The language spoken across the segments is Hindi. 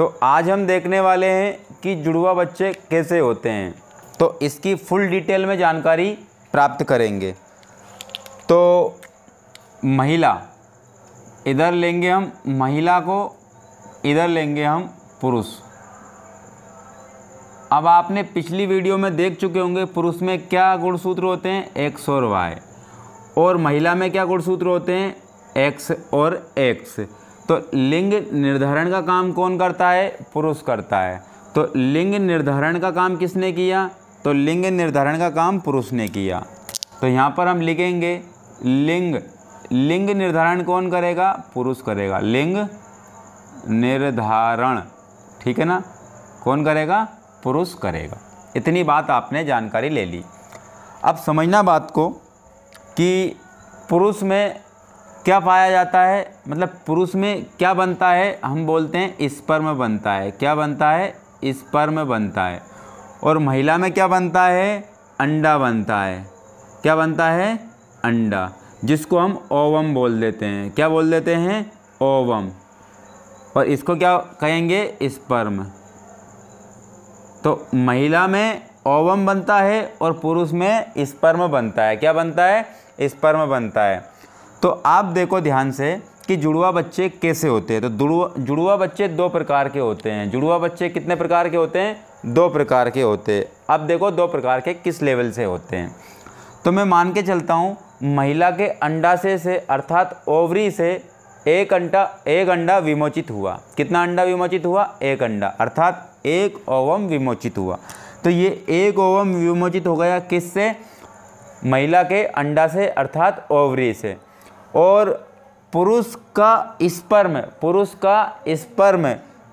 तो आज हम देखने वाले हैं कि जुड़वा बच्चे कैसे होते हैं तो इसकी फुल डिटेल में जानकारी प्राप्त करेंगे तो महिला इधर लेंगे हम महिला को इधर लेंगे हम पुरुष अब आपने पिछली वीडियो में देख चुके होंगे पुरुष में क्या गुणसूत्र होते हैं एक्स और वाई और महिला में क्या गुणसूत्र होते हैं एक्स और एक्स तो लिंग निर्धारण का काम कौन करता है पुरुष करता है तो लिंग निर्धारण का काम किसने किया तो लिंग निर्धारण का काम पुरुष ने किया तो यहाँ पर हम लिखेंगे लिंग लिंग निर्धारण कौन करेगा पुरुष करेगा लिंग निर्धारण ठीक है ना कौन करेगा पुरुष करेगा इतनी बात आपने जानकारी ले ली अब समझना बात को कि पुरुष में क्या पाया जाता है मतलब पुरुष में क्या बनता है हम बोलते हैं स्पर्म बनता है क्या बनता है स्पर्म बनता है और महिला में क्या बनता है अंडा बनता है क्या बनता है अंडा जिसको हम ओवम बोल देते हैं क्या बोल देते हैं ओवम और इसको क्या कहेंगे स्पर्म तो महिला में ओवम बनता है और पुरुष में स्पर्म बनता है क्या बनता है स्पर्म बनता है तो आप देखो ध्यान से कि जुड़वा बच्चे कैसे होते हैं तो जुड़वा जुड़वा बच्चे दो प्रकार के होते हैं जुड़वा बच्चे कितने प्रकार के होते हैं दो प्रकार के होते हैं अब देखो दो प्रकार के किस लेवल से होते हैं तो मैं मान के चलता हूँ महिला के अंडाशय से अर्थात ओवरी से एक अंडा एक अंडा विमोचित हुआ कितना अंडा विमोचित हुआ एक अंडा अर्थात एक ओवम विमोचित हुआ तो ये एक ओवम विमोचित हो गया किससे महिला के अंडा से अर्थात ओवरी से और पुरुष का स्पर्म पुरुष का स्पर्म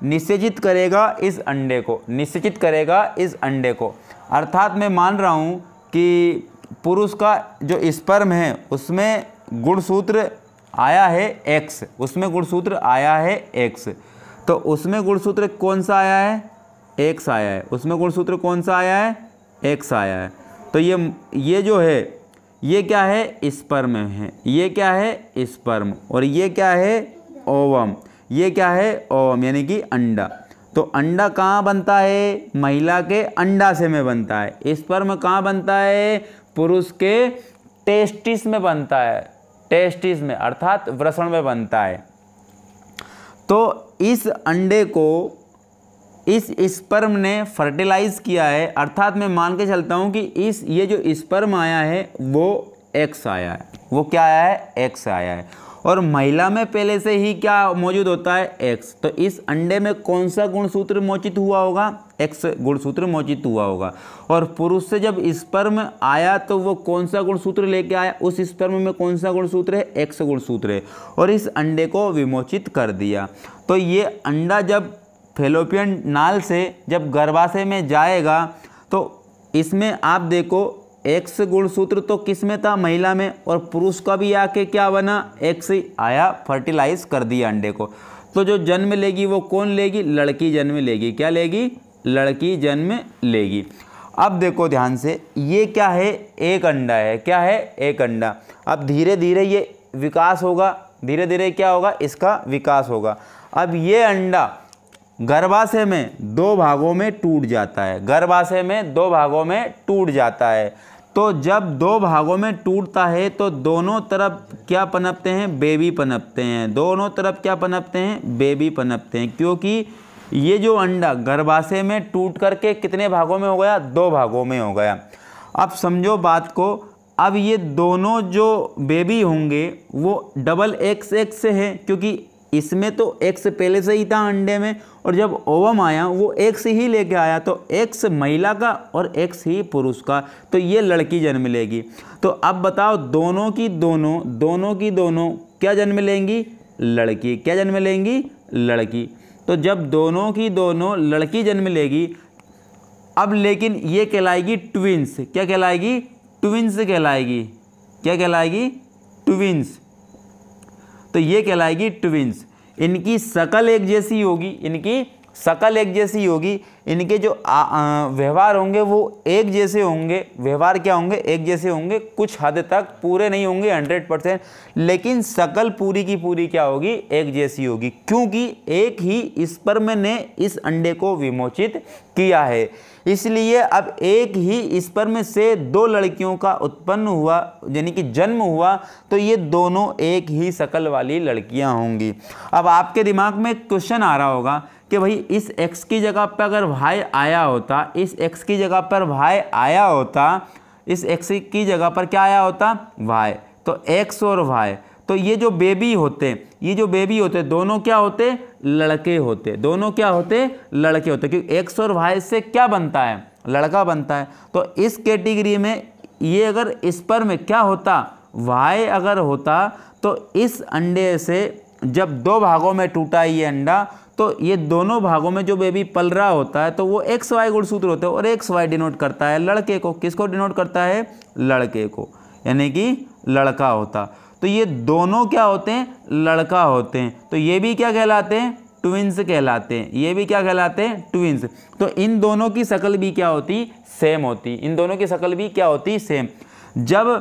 निषेचित करेगा इस अंडे को निषेचित करेगा इस अंडे को अर्थात मैं मान रहा हूँ कि पुरुष का जो स्पर्म है उसमें गुणसूत्र आया है एक्स उसमें गुणसूत्र आया है एक्स तो उसमें गुणसूत्र कौन सा आया है एक्स आया है उसमें गुणसूत्र कौन सा आया है एक्स आया है तो ये ये जो है ये क्या है स्पर्म है ये क्या है स्पर्म और ये क्या है ओवम ये क्या है ओवम यानी कि अंडा तो अंडा कहाँ बनता है महिला के अंडाशय में बनता है स्पर्म कहाँ बनता है पुरुष के टेस्टिस में बनता है टेस्टिस में अर्थात वृषण में बनता है तो इस अंडे को इस स्पर्म ने फर्टिलाइज़ किया है अर्थात मैं मान के चलता हूँ कि इस ये जो स्पर्म आया है वो एक्स आया है वो क्या आया है एक्स आया है और महिला में पहले से ही क्या मौजूद होता है एक्स तो इस अंडे में कौन सा गुणसूत्र मोचित हुआ होगा एक्स गुणसूत्र मोचित हुआ होगा और पुरुष से जब स्पर्म आया तो वो कौन सा गुणसूत्र लेके आया उस स्पर्म में कौन सा गुणसूत्र है एक्स गुणसूत्र है और इस अंडे को विमोचित कर दिया तो ये अंडा जब फेलोपियन नाल से जब गर्भाशय में जाएगा तो इसमें आप देखो एक्स गुणसूत्र तो किस में था महिला में और पुरुष का भी आके क्या बना एक्स आया फर्टिलाइज कर दिया अंडे को तो जो जन्म लेगी वो कौन लेगी लड़की जन्म लेगी क्या लेगी लड़की जन्म लेगी अब देखो ध्यान से ये क्या है एक अंडा है क्या है एक अंडा अब धीरे धीरे ये विकास होगा धीरे धीरे क्या होगा इसका विकास होगा अब ये अंडा गर्भाशय में दो भागों में टूट जाता है गर्भाशय में दो भागों में टूट जाता है तो जब दो भागों में टूटता है तो दोनों तरफ क्या पनपते हैं बेबी पनपते हैं दोनों तरफ क्या पनपते हैं बेबी पनपते हैं क्योंकि ये जो अंडा गर्भाशय में टूट करके कितने भागों में हो गया दो भागों में हो गया अब समझो बात को अब ये दोनों जो बेबी होंगे वो डबल एक्स एक्स से हैं क्योंकि इसमें तो एक्स पहले से ही था अंडे में और जब ओवम आया वो एक्स ही लेके आया तो एक्स महिला का और एक्स ही पुरुष का तो ये लड़की जन्म लेगी तो अब बताओ दोनों की दोनों दोनों की दोनों क्या जन्म लेंगी लड़की क्या जन्म लेंगी लड़की तो जब दोनों की दोनों लड़की जन्म लेगी अब लेकिन ये कहलाएगी ट्विंस क्या कहलाएगी ट्विंस कहलाएगी क्या कहलाएगी ट्विंस तो ये कहलाएगी ट्विंस इनकी शकल एक जैसी होगी इनकी सकल एक जैसी होगी इनके जो व्यवहार होंगे वो एक जैसे होंगे व्यवहार क्या होंगे एक जैसे होंगे कुछ हद तक पूरे नहीं होंगे हंड्रेड परसेंट लेकिन शकल पूरी की पूरी क्या होगी एक जैसी होगी क्योंकि एक ही स्पर्म ने इस अंडे को विमोचित किया है इसलिए अब एक ही स्पर्म से दो लड़कियों का उत्पन्न हुआ यानी कि जन्म हुआ तो ये दोनों एक ही शकल वाली लड़कियाँ होंगी अब आपके दिमाग में क्वेश्चन आ रहा होगा कि भाई इस एक्स की जगह पर अगर वाई आया होता इस एक्स की जगह पर वाई आया होता इस एक्स की जगह पर क्या आया होता वाई तो एक्स और वाई तो ये जो बेबी होते ये जो बेबी होते दोनों क्या होते लड़के होते दोनों क्या होते लड़के होते क्योंकि एक्स और वाई से क्या बनता है लड़का बनता है तो इस कैटेगरी में ये अगर इस पर में क्या होता वाई अगर होता तो इस अंडे से जब दो भागों में टूटा ये अंडा तो ये दोनों भागों में जो बेबी पल रहा होता है तो वो एक्स वाई गुणसूत्र होते हैं और एक्स वाई डिनोट करता है लड़के को किसको डिनोट करता है लड़के को यानी कि लड़का होता तो ये दोनों क्या होते हैं लड़का होते हैं तो ये भी क्या कहलाते हैं ट्विंस कहलाते हैं ये भी क्या कहलाते हैं ट्विंस तो इन दोनों की शक्ल भी क्या होती सेम होती इन दोनों की शक्ल भी क्या होती सेम जब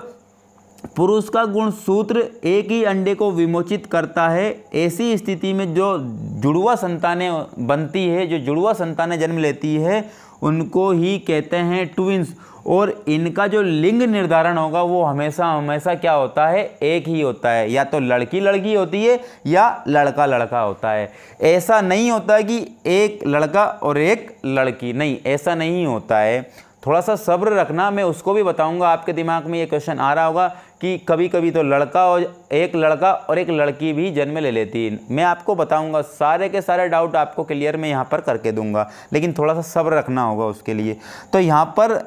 पुरुष का गुण सूत्र एक ही अंडे को विमोचित करता है ऐसी स्थिति में जो जुड़वा संतानें बनती है जो जुड़वा संतानें जन्म लेती है उनको ही कहते हैं ट्विंस और इनका जो लिंग निर्धारण होगा वो हमेशा हमेशा क्या होता है एक ही होता है या तो लड़की लड़की होती है या लड़का लड़का होता है ऐसा नहीं होता कि एक लड़का और एक लड़की नहीं ऐसा नहीं होता है थोड़ा सा सब्र रखना मैं उसको भी बताऊंगा आपके दिमाग में ये क्वेश्चन आ रहा होगा कि कभी कभी तो लड़का और एक लड़का और एक लड़की भी जन्म ले लेती है मैं आपको बताऊंगा सारे के सारे डाउट आपको क्लियर में यहाँ पर करके दूंगा लेकिन थोड़ा सा सब्र रखना होगा उसके लिए तो यहाँ पर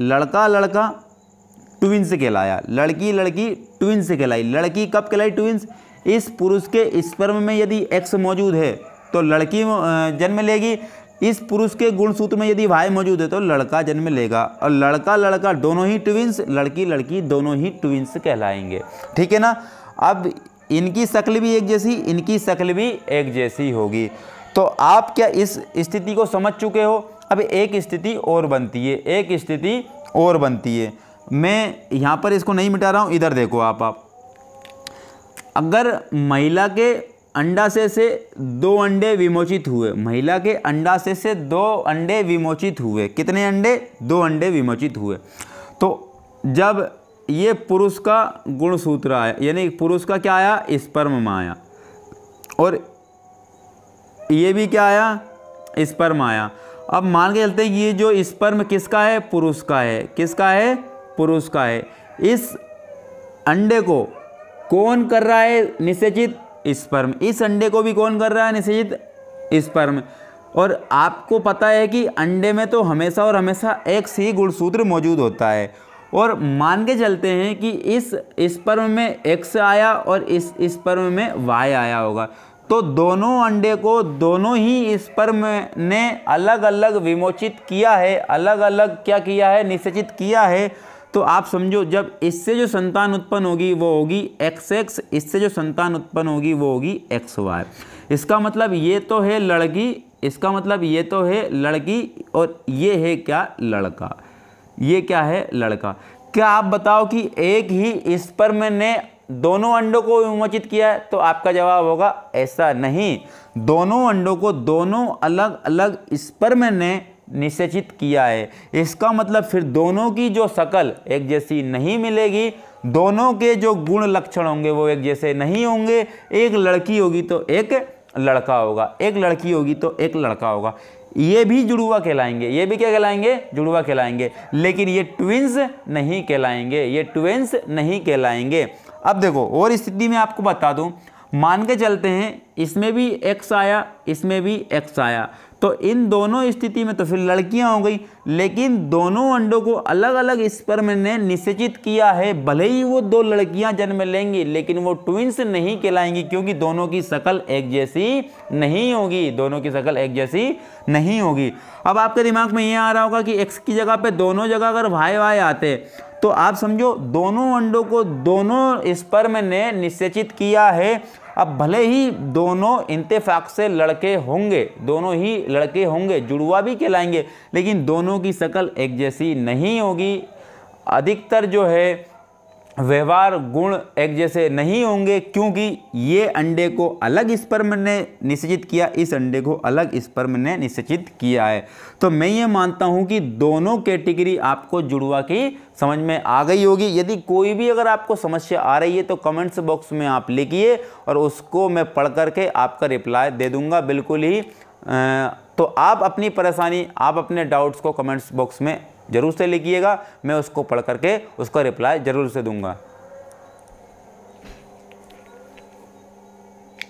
लड़का लड़का ट्विंस कहलाया लड़की लड़की ट्विंस कहलाई लड़की कब कहलाई ट्विंस इस पुरुष के स्पर्म में यदि एक्स मौजूद है तो लड़की जन्म लेगी इस पुरुष के गुणसूत्र में यदि भाई मौजूद है तो लड़का जन्म लेगा और लड़का लड़का दोनों ही ट्विंस लड़की लड़की दोनों ही ट्विंस कहलाएंगे ठीक है ना अब इनकी शक्ल भी एक जैसी इनकी शक्ल भी एक जैसी होगी तो आप क्या इस स्थिति को समझ चुके हो अब एक स्थिति और बनती है एक स्थिति और बनती है मैं यहाँ पर इसको नहीं मिटा रहा हूँ इधर देखो आप आप अगर महिला के अंडाशय से दो अंडे विमोचित हुए महिला के अंडाशय से दो अंडे विमोचित हुए कितने अंडे दो अंडे विमोचित हुए तो जब ये पुरुष का गुणसूत्र आया यानी पुरुष का क्या आया स्पर्म माया और ये भी क्या आया स्पर्म आया अब मान के चलते हैं ये जो स्पर्म किसका है पुरुष का है किसका है पुरुष का है इस अंडे को कौन कर रहा है निषेचित स्पर्म इस अंडे को भी कौन कर रहा है निषेचित स्पर्म और आपको पता है कि अंडे में तो हमेशा और हमेशा एक ही गुणसूत्र मौजूद होता है और मान के चलते हैं कि इस स्पर्म में एक्स आया और इस स्पर्म में वाई आया होगा तो दोनों अंडे को दोनों ही स्पर्म ने अलग अलग विमोचित किया है अलग अलग क्या किया है निषेचित किया है तो आप समझो जब इससे जो संतान उत्पन्न होगी वो होगी एक्स एक्स इससे जो संतान उत्पन्न होगी वो होगी एक्स वाई इसका मतलब ये तो है लड़की इसका मतलब ये तो है लड़की और ये है क्या लड़का ये क्या है लड़का क्या आप बताओ कि एक ही इस पर मैंने दोनों अंडों को विमोचित किया है तो आपका जवाब होगा ऐसा नहीं दोनों अंडों को दोनों अलग अलग स्पर्म ने निश्चित किया है इसका मतलब फिर दोनों की जो शकल एक जैसी नहीं मिलेगी दोनों के जो गुण लक्षण होंगे वो एक जैसे नहीं होंगे एक लड़की होगी तो एक लड़का होगा एक लड़की होगी तो एक लड़का होगा ये भी जुड़वा कहलाएंगे ये भी क्या कहलाएंगे जुड़वा कहलाएंगे लेकिन ये ट्विंस नहीं कहलाएंगे ये ट्विंस नहीं कहलाएंगे अब देखो और स्थिति में आपको बता दूं मान के चलते हैं इसमें भी एक्स आया इसमें भी एक्स आया तो इन दोनों स्थिति में तो फिर लड़कियां हो गई लेकिन दोनों अंडों को अलग अलग स्पर्म ने निश्चित किया है भले ही वो दो लड़कियां जन्म लेंगी लेकिन वो ट्विंस नहीं कहलाएंगी क्योंकि दोनों की शकल एक जैसी नहीं होगी दोनों की शकल एक जैसी नहीं होगी अब आपके दिमाग में ये आ रहा होगा कि एक्स की जगह पर दोनों जगह अगर भाई वाई आते तो आप समझो दोनों अंडों को दोनों स्पर्म ने निश्चित किया है अब भले ही दोनों इंतफाक से लड़के होंगे दोनों ही लड़के होंगे जुड़वा भी कहलाएंगे लेकिन दोनों की शक्ल एक जैसी नहीं होगी अधिकतर जो है व्यवहार गुण एक जैसे नहीं होंगे क्योंकि ये अंडे को अलग स्पर्म ने निश्चित किया इस अंडे को अलग स्पर्म ने निश्चित किया है तो मैं ये मानता हूँ कि दोनों कैटेगरी आपको जुड़वा की समझ में आ गई होगी यदि कोई भी अगर आपको समस्या आ रही है तो कमेंट्स बॉक्स में आप लिखिए और उसको मैं पढ़ करके आपका रिप्लाई दे दूँगा बिल्कुल ही तो आप अपनी परेशानी आप अपने डाउट्स को कमेंट्स बॉक्स में जरूर से लिखिएगा मैं उसको पढ़ करके उसका रिप्लाई ज़रूर से दूंगा